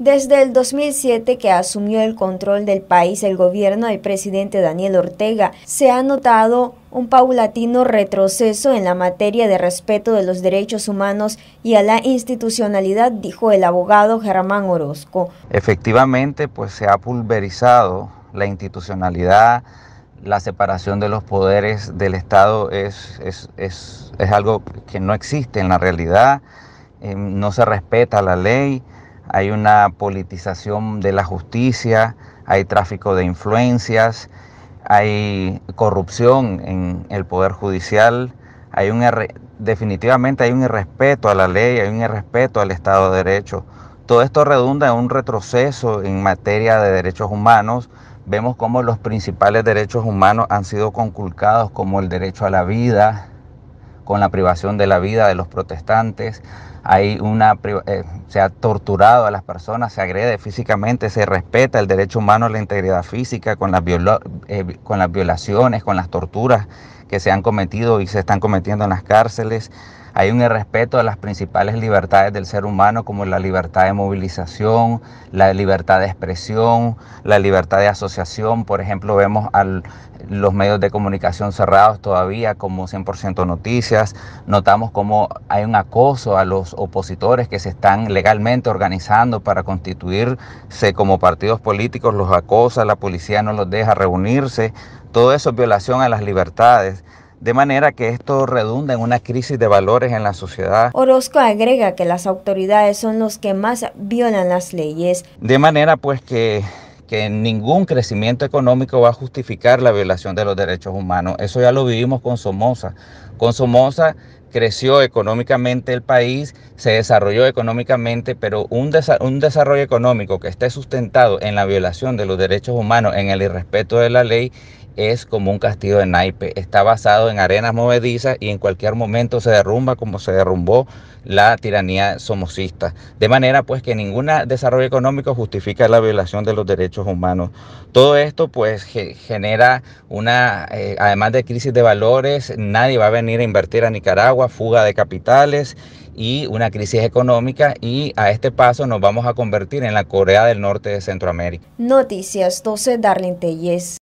Desde el 2007 que asumió el control del país el gobierno del presidente Daniel Ortega, se ha notado un paulatino retroceso en la materia de respeto de los derechos humanos y a la institucionalidad, dijo el abogado Germán Orozco. Efectivamente, pues se ha pulverizado la institucionalidad, la separación de los poderes del Estado es, algo que no existe en la realidad, eh, no se respeta la ley hay una politización de la justicia, hay tráfico de influencias, hay corrupción en el Poder Judicial, hay un definitivamente hay un irrespeto a la ley, hay un irrespeto al Estado de Derecho. Todo esto redunda en un retroceso en materia de derechos humanos. Vemos cómo los principales derechos humanos han sido conculcados, como el derecho a la vida, con la privación de la vida de los protestantes, hay una, eh, se ha torturado a las personas, se agrede físicamente, se respeta el derecho humano a la integridad física con las, eh, con las violaciones, con las torturas que se han cometido y se están cometiendo en las cárceles. Hay un irrespeto a las principales libertades del ser humano como la libertad de movilización, la libertad de expresión, la libertad de asociación. Por ejemplo, vemos a los medios de comunicación cerrados todavía como 100% noticias. Notamos cómo hay un acoso a los opositores que se están legalmente organizando para constituirse como partidos políticos. Los acosa, la policía no los deja reunirse. Todo eso es violación a las libertades de manera que esto redunda en una crisis de valores en la sociedad. Orozco agrega que las autoridades son los que más violan las leyes. De manera pues que ningún crecimiento económico va a justificar la violación de los derechos humanos. Eso ya lo vivimos con Somoza. Con Somoza creció económicamente el país, se desarrolló económicamente, pero un, un, desarrollo económico que esté sustentado en la violación de los derechos humanos, en el irrespeto de la ley, es como un castillo de naipe. Está basado en arenas movedizas y en cualquier momento se derrumba como se derrumbó la tiranía somocista. De manera pues que ningún desarrollo económico justifica la violación de los derechos humanos. Todo esto pues genera una, eh, además de crisis de valores, nadie va a venir a invertir a Nicaragua, fuga de capitales y una crisis económica y a este paso nos vamos a convertir en la Corea del Norte de Centroamérica. Noticias 12, Darlene Telles.